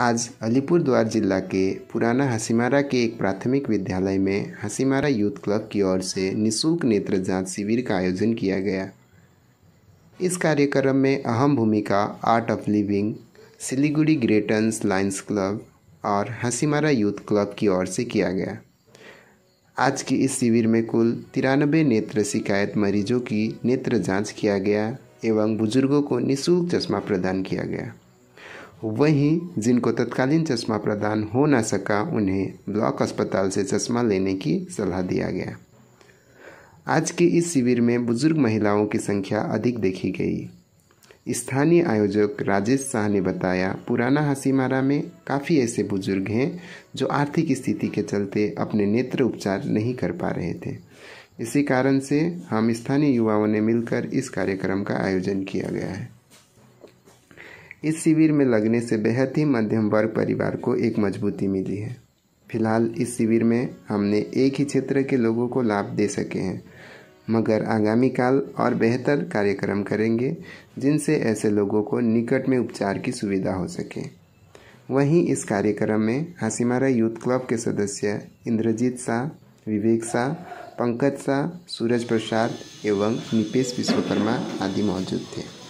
आज अलीपुरद्वार जिला के पुराना हसीमारा के एक प्राथमिक विद्यालय में हसीमारा यूथ क्लब की ओर से निशुल्क नेत्र जांच शिविर का आयोजन किया गया इस कार्यक्रम में अहम भूमिका आर्ट ऑफ लिविंग सिलीगुड़ी ग्रेटन्स लाइन्स क्लब और हसीमारा यूथ क्लब की ओर से किया गया आज की इस शिविर में कुल तिरानबे नेत्र शिकायत मरीजों की नेत्र जांच किया गया एवं बुजुर्गों को निशुल्क चश्मा प्रदान किया गया वहीं जिनको तत्कालीन चश्मा प्रदान हो ना सका उन्हें ब्लॉक अस्पताल से चश्मा लेने की सलाह दिया गया आज के इस शिविर में बुजुर्ग महिलाओं की संख्या अधिक देखी गई स्थानीय आयोजक राजेश शाह ने बताया पुराना हसीमारा में काफ़ी ऐसे बुजुर्ग हैं जो आर्थिक स्थिति के चलते अपने नेत्र उपचार नहीं कर पा रहे थे इसी कारण से हम स्थानीय युवाओं ने मिलकर इस कार्यक्रम का आयोजन किया गया है इस शिविर में लगने से बेहद ही मध्यम वर्ग परिवार को एक मजबूती मिली है फिलहाल इस शिविर में हमने एक ही क्षेत्र के लोगों को लाभ दे सके हैं मगर आगामी काल और बेहतर कार्यक्रम करेंगे जिनसे ऐसे लोगों को निकट में उपचार की सुविधा हो सके वहीं इस कार्यक्रम में हसीमारा यूथ क्लब के सदस्य इंद्रजीत शाह विवेक शाह पंकज शाह सूरज प्रसाद एवं निपेश विश्वकर्मा आदि मौजूद थे